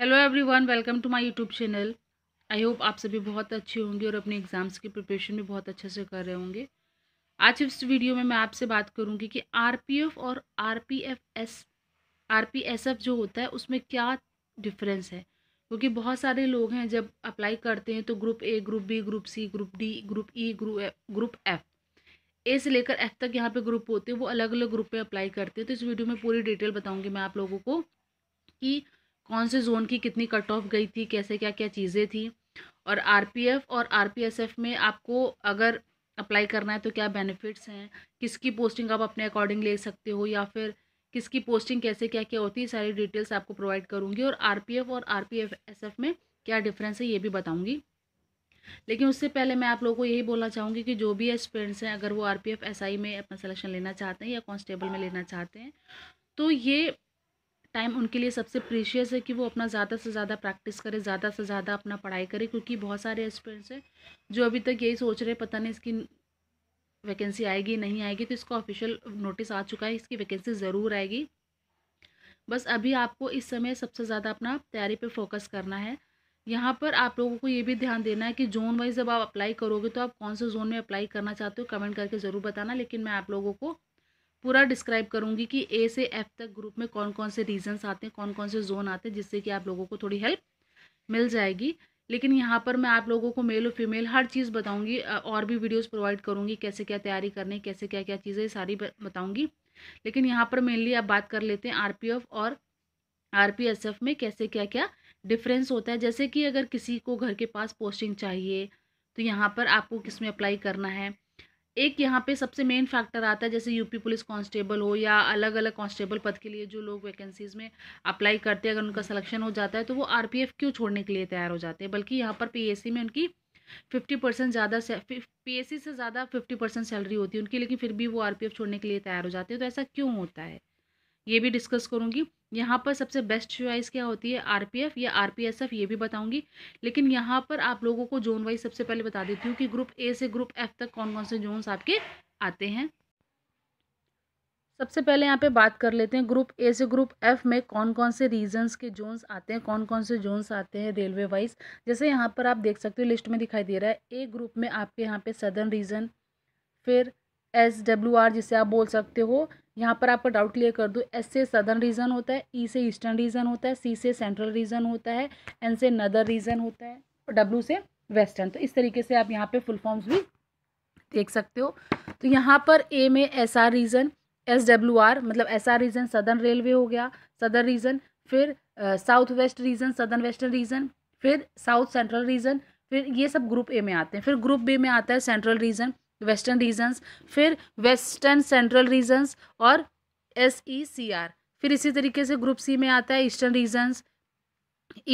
hello everyone welcome to my YouTube channel I hope आप सभी बहुत अच्छे होंगे और अपने एग्ज़ाम्स की प्रिपरेशन भी बहुत अच्छे से कर रहे होंगे आज इस वीडियो में मैं आपसे बात करूंगी कि आरपीएफ और आरपीएफएस आरपीएसएफ जो होता है उसमें क्या डिफरेंस है क्योंकि बहुत सारे लोग हैं जब अप्लाई करते हैं तो group A group B group C group D group E group F A से लेकर एफ तक यहाँ पर ग्रुप होते हैं वो अलग अलग ग्रुप में अप्लाई करते हैं तो इस वीडियो में पूरी डिटेल बताऊँगी मैं आप लोगों को कि कौन से जोन की कितनी कट ऑफ गई थी कैसे क्या क्या चीज़ें थी और आरपीएफ और आरपीएसएफ में आपको अगर अप्लाई करना है तो क्या बेनिफिट्स हैं किसकी पोस्टिंग आप अपने अकॉर्डिंग ले सकते हो या फिर किसकी पोस्टिंग कैसे क्या क्या होती है सारी डिटेल्स आपको प्रोवाइड करूँगी और आरपीएफ और आर में क्या डिफरेंस है ये भी बताऊँगी लेकिन उससे पहले मैं आप लोगों को यही बोलना चाहूँगी कि जो भी एस्पेरेंट्स हैं अगर वो R P F S I में अपना सलेक्शन लेना चाहते हैं या कॉन्स्टेबल में लेना चाहते हैं तो ये टाइम उनके लिए सबसे प्रीशियस है कि वो अपना ज़्यादा से ज़्यादा प्रैक्टिस करें ज़्यादा से ज़्यादा अपना पढ़ाई करे क्योंकि बहुत सारे स्टूडेंट्स हैं जो अभी तक यही सोच रहे हैं पता नहीं इसकी वैकेंसी आएगी नहीं आएगी तो इसका ऑफिशियल नोटिस आ चुका है इसकी वैकेंसी ज़रूर आएगी बस अभी आपको इस समय सबसे ज़्यादा अपना तैयारी पर फोकस करना है यहाँ पर आप लोगों को ये भी ध्यान देना है कि जोन वाइज जब आप अप्लाई करोगे तो आप कौन से जोन में अप्लाई करना चाहते हो कमेंट करके ज़रूर बताना लेकिन मैं आप लोगों को पूरा डिस्क्राइब करूँगी कि ए से एफ तक ग्रुप में कौन कौन से रीजन्स आते हैं कौन कौन से जोन आते हैं जिससे कि आप लोगों को थोड़ी हेल्प मिल जाएगी लेकिन यहाँ पर मैं आप लोगों को मेल और फीमेल हर चीज़ बताऊँगी और भी वीडियोस प्रोवाइड करूँगी कैसे क्या तैयारी करने कैसे क्या क्या चीज़ें सारी बताऊँगी लेकिन यहाँ पर मेनली आप बात कर लेते हैं आर और आर में कैसे क्या क्या डिफरेंस होता है जैसे कि अगर किसी को घर के पास पोस्टिंग चाहिए तो यहाँ पर आपको किस में अप्लाई करना है एक यहाँ पे सबसे मेन फैक्टर आता है जैसे यूपी पुलिस कांस्टेबल हो या अलग अलग कांस्टेबल पद के लिए जो लोग वैकेंसीज़ में अप्लाई करते हैं अगर उनका सिलेक्शन हो जाता है तो वो आरपीएफ क्यों छोड़ने के लिए तैयार हो जाते हैं बल्कि यहाँ पर पीएससी में उनकी फिफ्टी परसेंट ज़्यादा सी से ज़्यादा फिफ्टी परसेंट सैलरी होती है उनकी लेकिन फिर भी वो आर छोड़ने के लिए तैयार हो जाते हैं तो ऐसा क्यों होता है ये भी डिस्कस करूँगी यहाँ पर सबसे बेस्ट चॉइस क्या होती है आरपीएफ या आरपीएसएफ ये भी बताऊंगी लेकिन यहाँ पर आप लोगों को जोन वाइज सबसे पहले बता देती हूँ कि ग्रुप ए से ग्रुप एफ तक कौन कौन से जोन्स आपके आते हैं सबसे पहले यहाँ पे बात कर लेते हैं ग्रुप ए से ग्रुप एफ में कौन कौन से रीजन्स के जोन्स आते हैं कौन कौन से जोन्स आते हैं रेलवे वाइज जैसे यहाँ पर आप देख सकते हो लिस्ट में दिखाई दे रहा है ए ग्रुप में आपके यहाँ पे सदर्न रीजन फिर एस डब्ल्यू आर जिसे आप बोल सकते हो यहाँ पर आपका डाउट क्लियर कर दो एस से सदर्न रीजन होता है ई e से ईस्टर्न रीजन होता है सी से सेंट्रल रीजन होता है एन से नदर रीजन होता है और डब्ल्यू से वेस्टर्न तो इस तरीके से आप यहाँ पे फुल फॉर्म्स भी देख सकते हो तो यहाँ पर ए में S R region S W R मतलब S R region southern railway हो गया सदर रीजन फिर south west region southern western region फिर साउथ सेंट्रल रीजन फिर ये सब ग्रुप ए में आते हैं फिर ग्रुप बी में आता है सेंट्रल रीजन वेस्टर्न रीजन्स फिर वेस्टर्न सेंट्रल रीजन्स और एस ई सी आर फिर इसी तरीके से ग्रुप सी में आता है eastern regions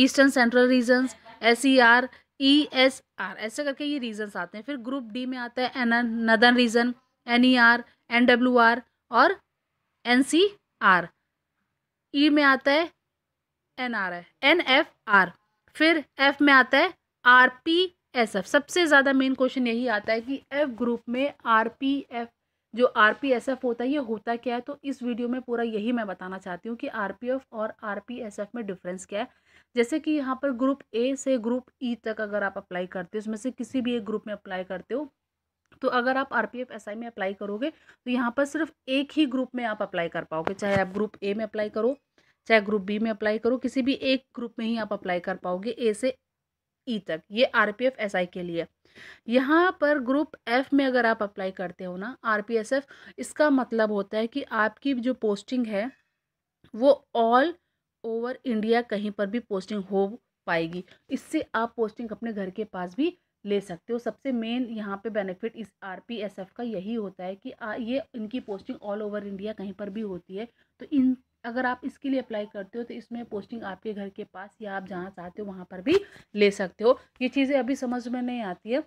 eastern central regions S E R E S R ऐसे करके ये रीजन्स आते हैं फिर ग्रुप डी में आता है N northern region N E R N W R और एन सी आर ई में आता है N R N F R फिर एफ में आता है आर पी एस एफ सबसे ज़्यादा मेन क्वेश्चन यही आता है कि एफ ग्रुप में आर पी एफ जो आर पी एस एफ होता है ये होता क्या है तो इस वीडियो में पूरा यही मैं बताना चाहती हूँ कि आर पी एफ और आर पी एस एफ में डिफरेंस क्या है जैसे कि यहाँ पर ग्रुप ए से ग्रुप ई e तक अगर आप अप्लाई करते हो उसमें से किसी भी एक ग्रुप में अप्लाई करते हो तो अगर आप R P F S I में अप्लाई करोगे तो यहाँ पर सिर्फ एक ही ग्रुप में आप अप्लाई कर पाओगे चाहे आप ग्रुप ए में अप्लाई करो चाहे ग्रुप बी में अप्लाई करो किसी भी एक ग्रुप में ही आप अप्लाई कर पाओगे ए से ई e तक ये R P F S I के लिए यहाँ पर ग्रुप एफ में अगर आप अप्लाई करते हो ना आर पी एस एफ इसका मतलब होता है कि आपकी जो पोस्टिंग है वो ऑल ओवर इंडिया कहीं पर भी पोस्टिंग हो पाएगी इससे आप पोस्टिंग अपने घर के पास भी ले सकते हो सबसे मेन यहाँ पे बेनिफिट इस आर पी एस एफ का यही होता है कि आ, ये इनकी पोस्टिंग ऑल ओवर इंडिया कहीं पर भी होती है तो इन अगर आप इसके लिए अप्लाई करते हो तो इसमें पोस्टिंग आपके घर के पास या आप जहाँ चाहते हो वहाँ पर भी ले सकते हो ये चीज़ें अभी समझ में नहीं आती है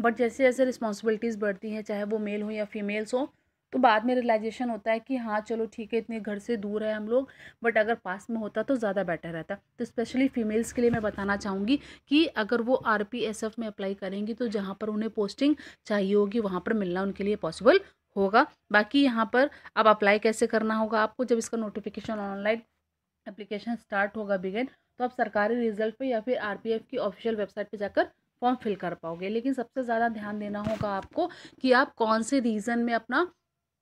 बट जैसे जैसे रिस्पॉन्सिबिलिटीज़ बढ़ती हैं चाहे वो मेल हो या फीमेल्स हो तो बाद में रियलाइजेशन होता है कि हाँ चलो ठीक है इतने घर से दूर है हम लोग बट अगर पास में होता तो ज़्यादा बेटर रहता तो स्पेशली फीमेल्स के लिए मैं बताना चाहूँगी कि अगर वो आर में अप्लाई करेंगी तो जहाँ पर उन्हें पोस्टिंग चाहिए होगी वहाँ पर मिलना उनके लिए पॉसिबल होगा बाकी यहाँ पर अब अप्लाई कैसे करना होगा आपको जब इसका नोटिफिकेशन ऑनलाइन एप्लीकेशन स्टार्ट होगा बिगेन तो आप सरकारी रिजल्ट पे या फिर आरपीएफ की ऑफिशियल वेबसाइट पे जाकर फॉर्म फिल कर पाओगे लेकिन सबसे ज़्यादा ध्यान देना होगा आपको कि आप कौन से रीज़न में अपना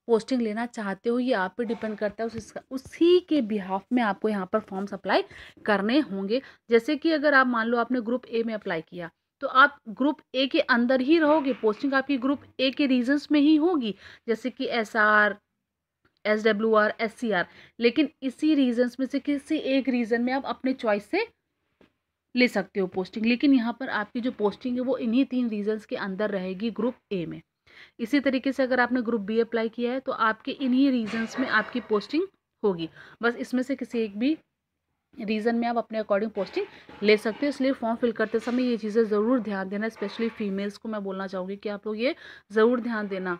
पोस्टिंग लेना चाहते हो ये आप पे डिपेंड करता है उस उसी के बिहाफ में आपको यहाँ पर फॉर्म्स अप्लाई करने होंगे जैसे कि अगर आप मान लो आपने ग्रुप ए में अप्लाई किया तो आप ग्रुप ए के अंदर ही रहोगे पोस्टिंग आपकी ग्रुप ए के रीजन्स में ही होगी जैसे कि S R S W R S C R लेकिन इसी रीजन्स में से किसी एक रीजन में आप अपने चॉइस से ले सकते हो पोस्टिंग लेकिन यहाँ पर आपकी जो पोस्टिंग है वो इन्हीं तीन रीजन्स के अंदर रहेगी ग्रुप ए में इसी तरीके से अगर आपने ग्रुप बी अप्लाई किया है तो आपके इन्हीं रीजन्स में आपकी पोस्टिंग होगी बस इसमें से किसी एक भी रीज़न में आप अपने अकॉर्डिंग पोस्टिंग ले सकते हो इसलिए फॉर्म फिल करते समय ये चीज़ें ज़रूर ध्यान देना स्पेशली फीमेल्स को मैं बोलना चाहूँगी कि आप लोग ये ज़रूर ध्यान देना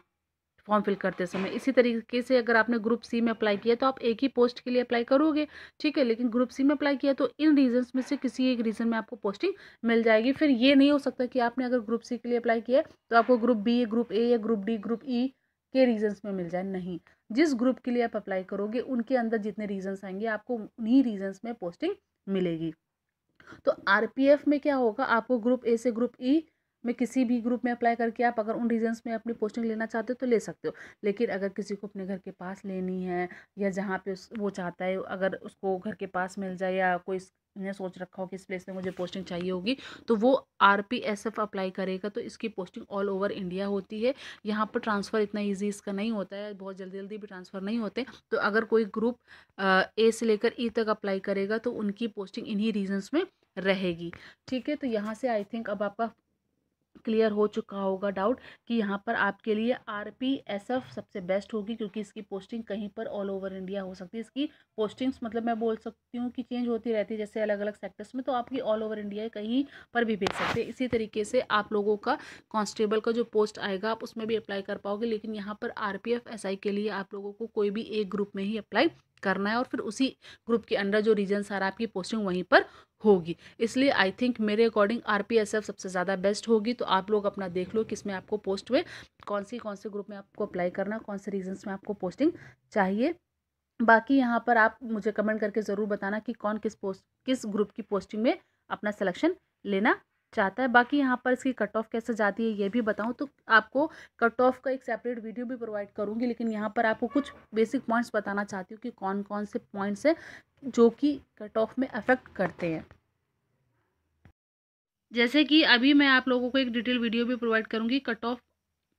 फॉर्म फिल करते समय इसी तरीके से अगर आपने ग्रुप सी में अप्लाई किया तो आप एक ही पोस्ट के लिए अप्लाई करोगे ठीक है लेकिन ग्रुप सी में अप्लाई किया तो इन रीजंस में से किसी एक रीज़न में आपको पोस्टिंग मिल जाएगी फिर ये नहीं हो सकता कि आपने अगर ग्रुप सी के लिए अप्लाई किया तो आपको ग्रुप बी ग्रुप ए या group D group E e के रीजन्स में मिल जाए नहीं जिस ग्रुप के लिए आप अप्लाई करोगे उनके अंदर जितने रीजन्स आएंगे आपको उन्हीं रीजन्स में पोस्टिंग मिलेगी तो आरपीएफ में क्या होगा आपको ग्रुप ए से ग्रुप ई e, में किसी भी ग्रुप में अप्लाई करके आप अगर उन रीजन्स में अपनी पोस्टिंग लेना चाहते हो तो ले सकते हो लेकिन अगर किसी को अपने घर के पास लेनी है या जहाँ पे वो चाहता है अगर उसको घर के पास मिल जाए या कोई ने सोच रखा हो कि इस प्लेस में मुझे पोस्टिंग चाहिए होगी तो वो R P S F apply करेगा तो इसकी पोस्टिंग ऑल ओवर इंडिया होती है यहाँ पर ट्रांसफ़र इतना ईजी इसका नहीं होता है बहुत जल्दी जल्दी भी ट्रांसफ़र नहीं होते तो अगर कोई ग्रुप ए से लेकर ई e तक अप्लाई करेगा तो उनकी पोस्टिंग इन्हीं रीजन्स में रहेगी ठीक है तो यहाँ से आई थिंक अब आपका क्लियर हो चुका होगा डाउट कि यहाँ पर आपके लिए आर पी एस एफ सबसे बेस्ट होगी क्योंकि इसकी पोस्टिंग कहीं पर ऑल ओवर इंडिया हो सकती है इसकी पोस्टिंग्स मतलब मैं बोल सकती हूँ कि चेंज होती रहती है जैसे अलग अलग सेक्टर्स में तो आपकी ऑल ओवर इंडिया कहीं पर भी भेज सकते हैं इसी तरीके से आप लोगों का कॉन्स्टेबल का जो पोस्ट आएगा आप उसमें भी अप्लाई कर पाओगे लेकिन यहाँ पर R P F S I के लिए आप लोगों को कोई भी एक ग्रुप में ही अप्लाई करना है और फिर उसी ग्रुप के अंडर जो रीजन सारा आपकी पोस्टिंग वहीं पर होगी इसलिए आई थिंक मेरे अकॉर्डिंग आर सबसे ज़्यादा बेस्ट होगी तो आप लोग अपना देख लो किस में आपको पोस्ट में कौन सी कौन से ग्रुप में आपको अप्लाई करना कौन से रीजन्स में आपको पोस्टिंग चाहिए बाकी यहाँ पर आप मुझे कमेंट करके ज़रूर बताना कि कौन किस पोस्ट किस ग्रुप की पोस्टिंग में अपना सिलेक्शन लेना चाहता है बाकी यहाँ पर इसकी कट ऑफ कैसे जाती है ये भी बताऊँ तो आपको कट ऑफ का एक सेपरेट वीडियो भी प्रोवाइड करूँगी लेकिन यहाँ पर आपको कुछ बेसिक पॉइंट्स बताना चाहती हूँ कि कौन कौन से पॉइंट्स हैं जो कि कट ऑफ में अफेक्ट करते हैं जैसे कि अभी मैं आप लोगों को एक डिटेल वीडियो भी प्रोवाइड करूँगी कट ऑफ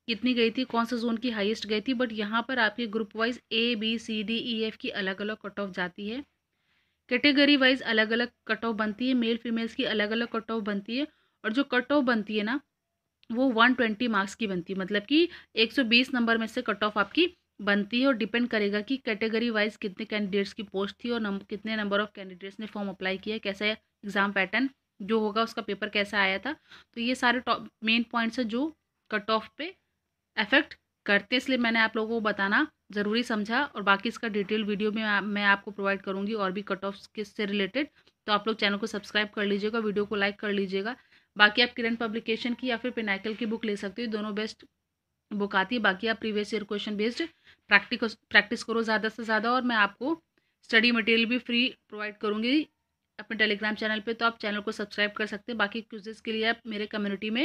कितनी गई थी कौन से जोन की हाईएस्ट गई थी बट यहाँ पर आपके group wise A B C D E F की अलग अलग कट ऑफ जाती है कैटेगरी वाइज अलग अलग कट ऑफ बनती है मेल फीमेल्स की अलग अलग कट ऑफ बनती है और जो कट ऑफ बनती है ना वो 120 मार्क्स की बनती है मतलब कि 120 नंबर में से कट ऑफ आपकी बनती है और डिपेंड करेगा कि कैटेगरी वाइज कितने कैंडिडेट्स की पोस्ट थी और नम, कितने नंबर ऑफ कैंडिडेट्स ने फॉर्म अप्लाई किया कैसा एग्ज़ाम पैटर्न जो होगा उसका पेपर कैसा आया था तो ये सारे टॉप मेन पॉइंट्स हैं जो कट ऑफ पे अफेक्ट करते इसलिए मैंने आप लोगों को बताना ज़रूरी समझा और बाकी इसका डिटेल वीडियो में आ, मैं आपको प्रोवाइड करूँगी और भी कट ऑफ से रिलेटेड तो आप लोग चैनल को सब्सक्राइब कर लीजिएगा वीडियो को लाइक कर लीजिएगा बाकी आप किरण पब्लिकेशन की या फिर पिनाइकल की बुक ले सकते हो दोनों बेस्ट बुक आती है बाकी आप previous year question based practice practice करो ज़्यादा से ज़्यादा और मैं आपको स्टडी मटेरियल भी फ्री प्रोवाइड करूँगी अपने टेलीग्राम चैनल पे तो आप चैनल को सब्सक्राइब कर सकते हैं बाकी क्विजेज़ के लिए आप मेरे कम्युनिटी में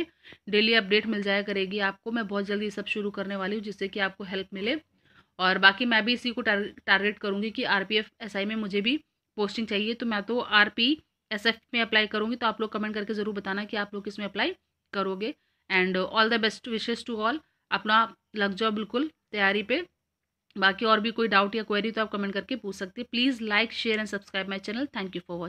डेली अपडेट मिल जाया करेगी आपको मैं बहुत जल्दी सब शुरू करने वाली हूँ जिससे कि आपको हेल्प मिले और बाकी मैं भी इसी को टारगेट करूँगी कि R P F S I में मुझे भी पोस्टिंग चाहिए तो मैं तो आर पी एस एफ में अप्लाई करूँगी तो आप लोग कमेंट करके ज़रूर बताना कि आप लोग किस में अप्लाई करोगे and all the best wishes to all अपना लग जाओ बिल्कुल तैयारी पे बाकी और भी कोई डाउट या क्वेरी तो आप कमेंट करके पूछ सकते हैं please like share and subscribe my channel thank you for watch